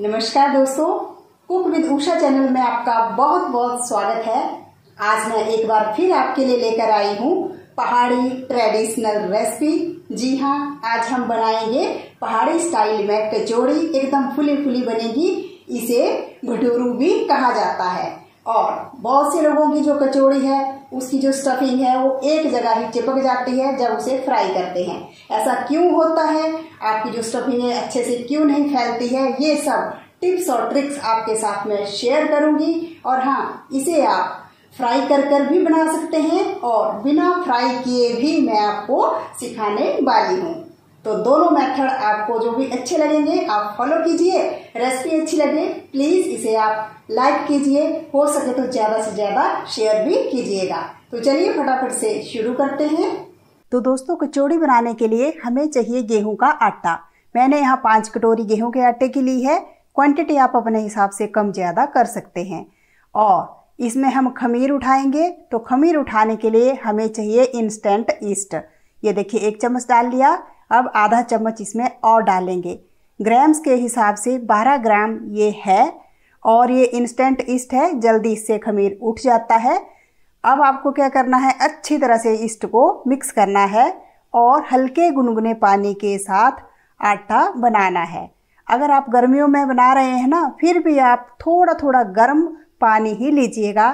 नमस्कार दोस्तों cook with Usha channel में आपका बहुत बहुत स्वागत है आज मैं एक बार फिर आपके लिए लेकर आई हूँ पहाड़ी ट्रेडिशनल रेसिपी जी हाँ आज हम बनाएंगे पहाड़ी स्टाइल में कचौड़ी एकदम फुली फुली बनेगी इसे भटूरू भी कहा जाता है और बहुत से लोगों की जो कचौड़ी है उसकी जो स्टफिंग है वो एक जगह ही चिपक जाती है जब उसे फ्राई करते हैं ऐसा क्यों होता है आपकी जो स्टफिंग है अच्छे से क्यों नहीं फैलती है ये सब टिप्स और ट्रिक्स आपके साथ में शेयर करूंगी और हाँ इसे आप फ्राई कर कर भी बना सकते हैं और बिना फ्राई किए भी मैं आपको सिखाने वाली हूँ तो दोनों मेथड आपको जो भी अच्छे लगेंगे आप फॉलो कीजिए रेसिपी अच्छी लगे प्लीज इसे आप लाइक कीजिए हो सके तो ज्यादा से ज्यादा शेयर भी कीजिएगा तो चलिए फटाफट से शुरू करते हैं तो दोस्तों कचौड़ी बनाने के लिए हमें चाहिए गेहूं का आटा मैंने यहाँ पांच कटोरी गेहूं के आटे की ली है क्वांटिटी आप अपने हिसाब से कम ज़्यादा कर सकते हैं और इसमें हम खमीर उठाएंगे तो खमीर उठाने के लिए हमें चाहिए इंस्टेंट ईस्ट ये देखिए एक चम्मच डाल लिया अब आधा चम्मच इसमें और डालेंगे ग्राम्स के हिसाब से 12 ग्राम ये है और ये इंस्टेंट ईस्ट है जल्दी इससे खमीर उठ जाता है अब आपको क्या करना है अच्छी तरह से ईस्ट को मिक्स करना है और हल्के गुनगुने पानी के साथ आटा बनाना है अगर आप गर्मियों में बना रहे हैं ना फिर भी आप थोड़ा थोड़ा गर्म पानी ही लीजिएगा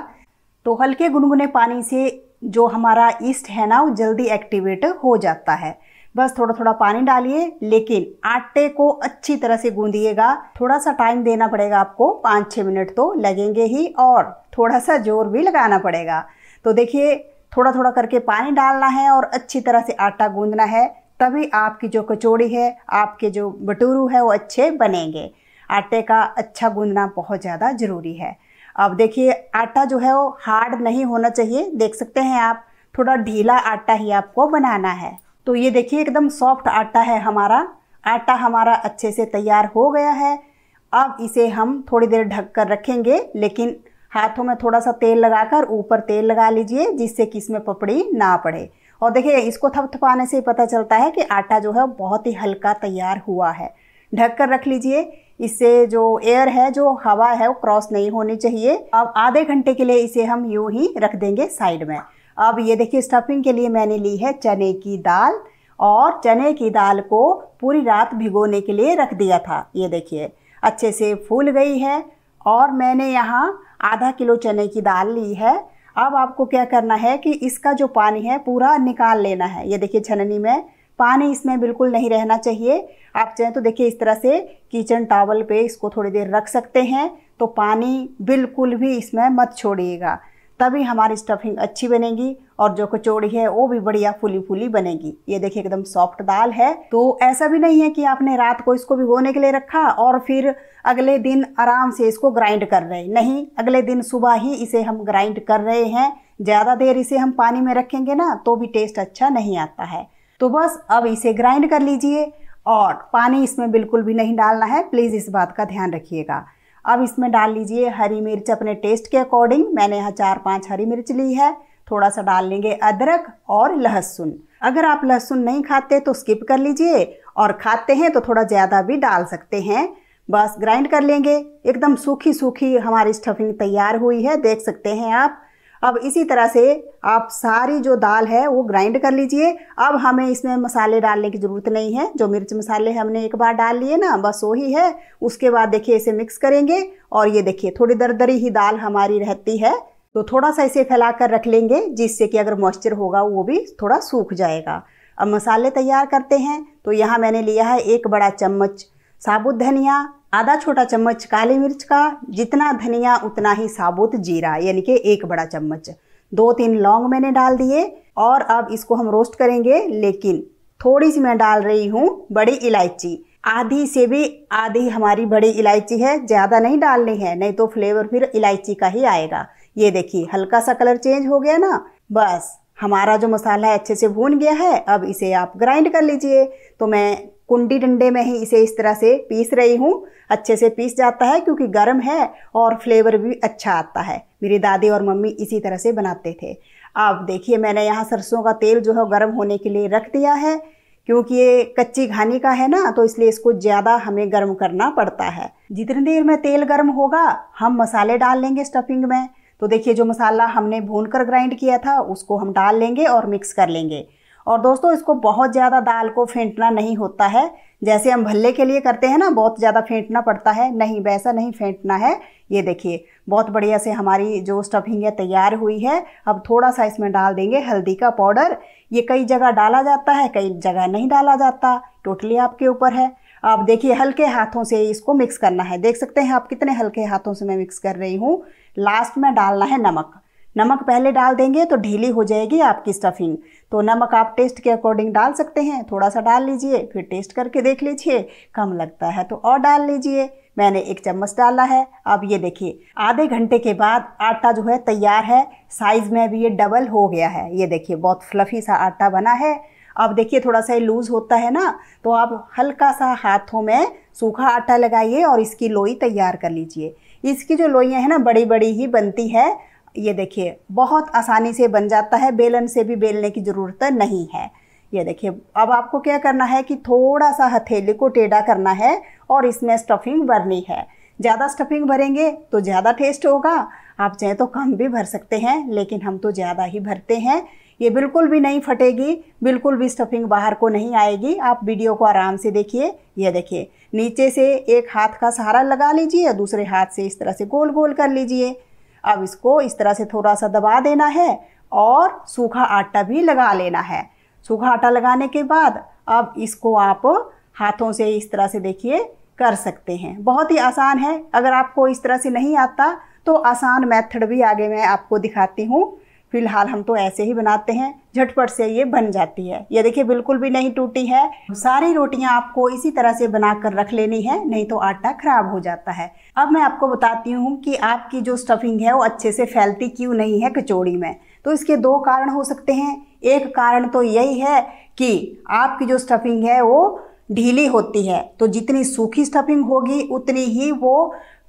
तो हल्के गुनगुने पानी से जो हमारा ईस्ट है ना वो जल्दी एक्टिवेट हो जाता है बस थोड़ा थोड़ा पानी डालिए लेकिन आटे को अच्छी तरह से गूंदिएगा थोड़ा सा टाइम देना पड़ेगा आपको पाँच छः मिनट तो लगेंगे ही और थोड़ा सा जोर भी लगाना पड़ेगा तो देखिए थोड़ा थोड़ा करके पानी डालना है और अच्छी तरह से आटा गूंदना है तभी आपकी जो कचौड़ी है आपके जो भटूरू है वो अच्छे बनेंगे आटे का अच्छा गूंदना बहुत ज़्यादा ज़रूरी है अब देखिए आटा जो है वो हार्ड नहीं होना चाहिए देख सकते हैं आप थोड़ा ढीला आटा ही आपको बनाना है तो ये देखिए एकदम सॉफ्ट आटा है हमारा आटा हमारा अच्छे से तैयार हो गया है अब इसे हम थोड़ी देर ढक कर रखेंगे लेकिन हाथों में थोड़ा सा तेल लगाकर ऊपर तेल लगा लीजिए जिससे कि इसमें पपड़ी ना पड़े और देखिए इसको थपथपाने से पता चलता है कि आटा जो है बहुत ही हल्का तैयार हुआ है ढक कर रख लीजिए इससे जो एयर है जो हवा है वो क्रॉस नहीं होनी चाहिए अब आधे घंटे के लिए इसे हम यूं ही रख देंगे साइड में अब ये देखिए स्टफिंग के लिए मैंने ली है चने की दाल और चने की दाल को पूरी रात भिगोने के लिए रख दिया था ये देखिए अच्छे से फूल गई है और मैंने यहाँ आधा किलो चने की दाल ली है अब आपको क्या करना है कि इसका जो पानी है पूरा निकाल लेना है ये देखिए छननी में पानी इसमें बिल्कुल नहीं रहना चाहिए आप चाहें तो देखिए इस तरह से किचन टावल पे इसको थोड़ी देर रख सकते हैं तो पानी बिल्कुल भी इसमें मत छोड़िएगा तभी हमारी स्टफिंग अच्छी बनेगी और जो कचौड़ी है वो भी बढ़िया फूली फूली बनेगी ये देखिए एकदम सॉफ्ट दाल है तो ऐसा भी नहीं है कि आपने रात को इसको भिगोने के लिए रखा और फिर अगले दिन आराम से इसको ग्राइंड कर रहे नहीं अगले दिन सुबह ही इसे हम ग्राइंड कर रहे हैं ज़्यादा देर इसे हम पानी में रखेंगे ना तो भी टेस्ट अच्छा नहीं आता है तो बस अब इसे ग्राइंड कर लीजिए और पानी इसमें बिल्कुल भी नहीं डालना है प्लीज़ इस बात का ध्यान रखिएगा अब इसमें डाल लीजिए हरी मिर्च अपने टेस्ट के अकॉर्डिंग मैंने यहाँ चार पाँच हरी मिर्च ली है थोड़ा सा डाल लेंगे अदरक और लहसुन अगर आप लहसुन नहीं खाते तो स्किप कर लीजिए और खाते हैं तो थोड़ा ज़्यादा भी डाल सकते हैं बस ग्राइंड कर लेंगे एकदम सूखी सूखी हमारी स्टफिंग तैयार हुई है देख सकते हैं आप अब इसी तरह से आप सारी जो दाल है वो ग्राइंड कर लीजिए अब हमें इसमें मसाले डालने की ज़रूरत नहीं है जो मिर्च मसाले हमने एक बार डाल लिए ना बस वही है उसके बाद देखिए इसे मिक्स करेंगे और ये देखिए थोड़ी दरदरी ही दाल हमारी रहती है तो थोड़ा सा इसे फैला कर रख लेंगे जिससे कि अगर मॉइस्चर होगा वो भी थोड़ा सूख जाएगा अब मसाले तैयार करते हैं तो यहाँ मैंने लिया है एक बड़ा चम्मच साबुत धनिया आधा छोटा चम्मच काली मिर्च का जितना धनिया उतना ही साबुत जीरा यानी कि एक बड़ा चम्मच दो तीन लौंग मैंने डाल दिए और अब इसको हम रोस्ट करेंगे लेकिन थोड़ी सी मैं डाल रही हूँ बड़ी इलायची आधी से भी आधी हमारी बड़ी इलायची है ज़्यादा नहीं डालनी है नहीं तो फ्लेवर फिर इलायची का ही आएगा ये देखिए हल्का सा कलर चेंज हो गया ना बस हमारा जो मसाला है अच्छे से भून गया है अब इसे आप ग्राइंड कर लीजिए तो मैं कुंडी डंडे में ही इसे इस तरह से पीस रही हूँ अच्छे से पीस जाता है क्योंकि गर्म है और फ्लेवर भी अच्छा आता है मेरी दादी और मम्मी इसी तरह से बनाते थे आप देखिए मैंने यहाँ सरसों का तेल जो है गर्म होने के लिए रख दिया है क्योंकि ये कच्ची घानी का है ना तो इसलिए इसको ज़्यादा हमें गर्म करना पड़ता है जितनी देर में तेल गर्म होगा हम मसाले डाल लेंगे स्टफिंग में तो देखिए जो मसाला हमने भून कर ग्राइंड किया था उसको हम डाल लेंगे और मिक्स कर लेंगे और दोस्तों इसको बहुत ज़्यादा दाल को फेंटना नहीं होता है जैसे हम भल्ले के लिए करते हैं ना बहुत ज़्यादा फेंटना पड़ता है नहीं वैसा नहीं फेंटना है ये देखिए बहुत बढ़िया से हमारी जो स्टफिंग है तैयार हुई है अब थोड़ा सा इसमें डाल देंगे हल्दी का पाउडर ये कई जगह डाला जाता है कई जगह नहीं डाला जाता टोटली आपके ऊपर है आप देखिए हल्के हाथों से इसको मिक्स करना है देख सकते हैं आप कितने हल्के हाथों से मैं मिक्स कर रही हूँ लास्ट में डालना है नमक नमक पहले डाल देंगे तो ढीली हो जाएगी आपकी स्टफिंग तो नमक आप टेस्ट के अकॉर्डिंग डाल सकते हैं थोड़ा सा डाल लीजिए फिर टेस्ट करके देख लीजिए कम लगता है तो और डाल लीजिए मैंने एक चम्मच डाला है अब ये देखिए आधे घंटे के बाद आटा जो है तैयार है साइज़ में भी ये डबल हो गया है ये देखिए बहुत फ्लफ़ी सा आटा बना है अब देखिए थोड़ा सा ये लूज़ होता है ना तो आप हल्का सा हाथों में सूखा आटा लगाइए और इसकी लोई तैयार कर लीजिए इसकी जो लोइयाँ हैं ना बड़ी बड़ी ही बनती है ये देखिए बहुत आसानी से बन जाता है बेलन से भी बेलने की ज़रूरत नहीं है ये देखिए अब आपको क्या करना है कि थोड़ा सा हथेली को टेढ़ा करना है और इसमें स्टफिंग भरनी है ज़्यादा स्टफिंग भरेंगे तो ज़्यादा टेस्ट होगा आप चाहें तो कम भी भर सकते हैं लेकिन हम तो ज़्यादा ही भरते हैं ये बिल्कुल भी नहीं फटेगी बिल्कुल भी स्टफिंग बाहर को नहीं आएगी आप वीडियो को आराम से देखिए ये देखिए नीचे से एक हाथ का सहारा लगा लीजिए दूसरे हाथ से इस तरह से गोल गोल कर लीजिए अब इसको इस तरह से थोड़ा सा दबा देना है और सूखा आटा भी लगा लेना है सूखा आटा लगाने के बाद अब इसको आप हाथों से इस तरह से देखिए कर सकते हैं बहुत ही आसान है अगर आपको इस तरह से नहीं आता तो आसान मेथड भी आगे मैं आपको दिखाती हूँ फिलहाल हम तो ऐसे ही बनाते हैं झटपट से ये बन जाती है ये देखिए बिल्कुल भी नहीं टूटी है सारी रोटियां आपको इसी तरह से बनाकर रख लेनी है नहीं तो आटा खराब हो जाता है अब मैं आपको बताती हूँ कि आपकी जो स्टफिंग है वो अच्छे से फैलती क्यों नहीं है कचौड़ी में तो इसके दो कारण हो सकते हैं एक कारण तो यही है कि आपकी जो स्टफिंग है वो ढीली होती है तो जितनी सूखी स्टफिंग होगी उतनी ही वो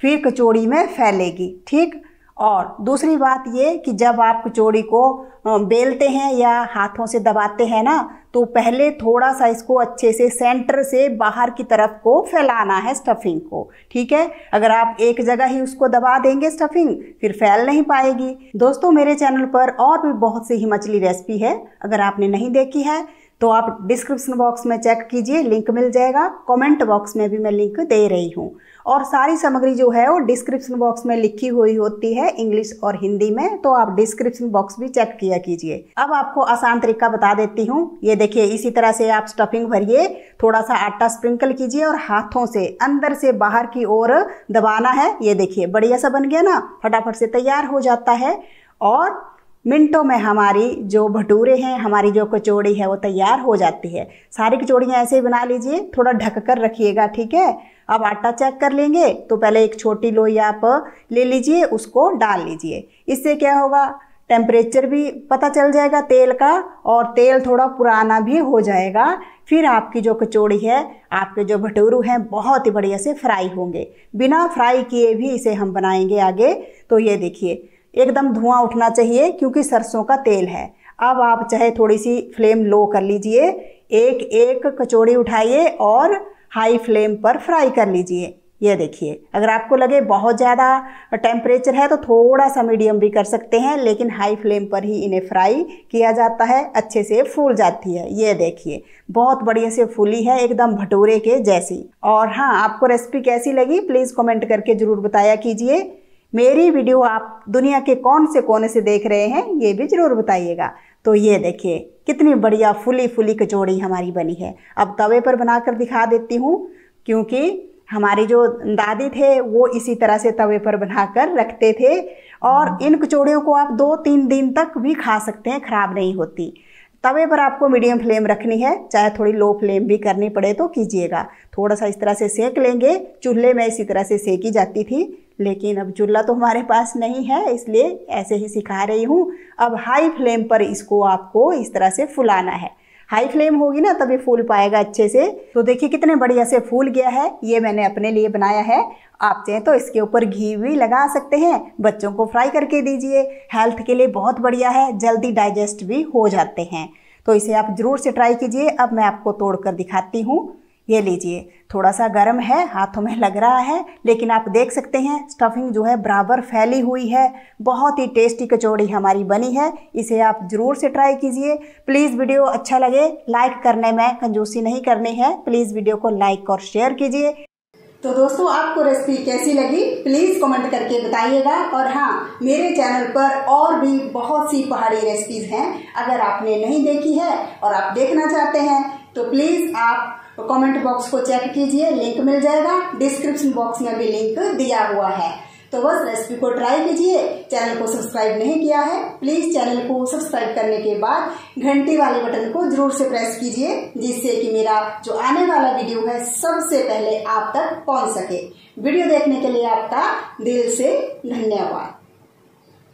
फिर कचौड़ी में फैलेगी ठीक और दूसरी बात ये कि जब आप कचौड़ी को बेलते हैं या हाथों से दबाते हैं ना तो पहले थोड़ा सा इसको अच्छे से सेंटर से बाहर की तरफ को फैलाना है स्टफिंग को ठीक है अगर आप एक जगह ही उसको दबा देंगे स्टफिंग फिर फैल नहीं पाएगी दोस्तों मेरे चैनल पर और भी बहुत सी ही मछली रेसिपी है अगर आपने नहीं देखी है तो आप डिस्क्रिप्शन बॉक्स में चेक कीजिए लिंक मिल जाएगा कमेंट बॉक्स में भी मैं लिंक दे रही हूँ और सारी सामग्री जो है वो डिस्क्रिप्शन बॉक्स में लिखी हुई होती है इंग्लिश और हिंदी में तो आप डिस्क्रिप्शन बॉक्स भी चेक किया कीजिए अब आपको आसान तरीका बता देती हूँ ये देखिए इसी तरह से आप स्टफिंग भरिए थोड़ा सा आटा स्प्रिंकल कीजिए और हाथों से अंदर से बाहर की ओर दबाना है ये देखिए बढ़िया सा बन गया ना फटाफट से तैयार हो जाता है और मिनटों में हमारी जो भटूरे हैं हमारी जो कचौड़ी है वो तैयार हो जाती है सारी कचौड़ियाँ ऐसे ही बना लीजिए थोड़ा ढक कर रखिएगा ठीक है अब आटा चेक कर लेंगे तो पहले एक छोटी लोई आप ले लीजिए उसको डाल लीजिए इससे क्या होगा टेम्परेचर भी पता चल जाएगा तेल का और तेल थोड़ा पुराना भी हो जाएगा फिर आपकी जो कचौड़ी है आपके जो भटूरू हैं बहुत ही बढ़िया से फ्राई होंगे बिना फ्राई किए भी इसे हम बनाएंगे आगे तो ये देखिए एकदम धुआं उठना चाहिए क्योंकि सरसों का तेल है अब आप चाहे थोड़ी सी फ्लेम लो कर लीजिए एक एक कचौड़ी उठाइए और हाई फ्लेम पर फ्राई कर लीजिए ये देखिए अगर आपको लगे बहुत ज़्यादा टेम्परेचर है तो थोड़ा सा मीडियम भी कर सकते हैं लेकिन हाई फ्लेम पर ही इन्हें फ्राई किया जाता है अच्छे से फूल जाती है ये देखिए बहुत बढ़िया से फूली है एकदम भटूरे के जैसी और हाँ आपको रेसिपी कैसी लगी प्लीज़ कमेंट करके ज़रूर बताया कीजिए मेरी वीडियो आप दुनिया के कौन से कोने से देख रहे हैं ये भी ज़रूर बताइएगा तो ये देखिए कितनी बढ़िया फुली फुली कचौड़ी हमारी बनी है अब तवे पर बनाकर दिखा देती हूँ क्योंकि हमारी जो दादी थे वो इसी तरह से तवे पर बनाकर रखते थे और हाँ। इन कचौड़ियों को आप दो तीन दिन तक भी खा सकते हैं ख़राब नहीं होती तवे पर आपको मीडियम फ्लेम रखनी है चाहे थोड़ी लो फ्लेम भी करनी पड़े तो कीजिएगा थोड़ा सा इस तरह से सेक लेंगे चूल्हे में इसी तरह से सेकी जाती थी लेकिन अब चूल्हा तो हमारे पास नहीं है इसलिए ऐसे ही सिखा रही हूँ अब हाई फ्लेम पर इसको आपको इस तरह से फुलाना है हाई फ्लेम होगी ना तभी फूल पाएगा अच्छे से तो देखिए कितने बढ़िया से फूल गया है ये मैंने अपने लिए बनाया है आप चाहें तो इसके ऊपर घी भी लगा सकते हैं बच्चों को फ्राई करके दीजिए हेल्थ के लिए बहुत बढ़िया है जल्दी डाइजेस्ट भी हो जाते हैं तो इसे आप ज़रूर से ट्राई कीजिए अब मैं आपको तोड़ कर दिखाती हूँ ये लीजिए थोड़ा सा गर्म है हाथों में लग रहा है लेकिन आप देख सकते हैं स्टफिंग जो है बराबर फैली हुई है बहुत ही टेस्टी कचौड़ी हमारी बनी है इसे आप ज़रूर से ट्राई कीजिए प्लीज़ वीडियो अच्छा लगे लाइक करने में कंजूसी नहीं करनी है प्लीज़ वीडियो को लाइक और शेयर कीजिए तो दोस्तों आपको रेसिपी कैसी लगी प्लीज कमेंट करके बताइएगा और हाँ मेरे चैनल पर और भी बहुत सी पहाड़ी रेसिपीज हैं अगर आपने नहीं देखी है और आप देखना चाहते हैं तो प्लीज आप तो कमेंट बॉक्स को चेक कीजिए लिंक मिल जाएगा डिस्क्रिप्शन बॉक्स में भी लिंक दिया हुआ है तो बस रेसिपी को ट्राई कीजिए चैनल को सब्सक्राइब नहीं किया है प्लीज चैनल को सब्सक्राइब करने के बाद घंटी वाले बटन को जरूर से प्रेस कीजिए जिससे कि मेरा जो आने वाला वीडियो है सबसे पहले आप तक पहुंच सके वीडियो देखने के लिए आपका दिल से धन्यवाद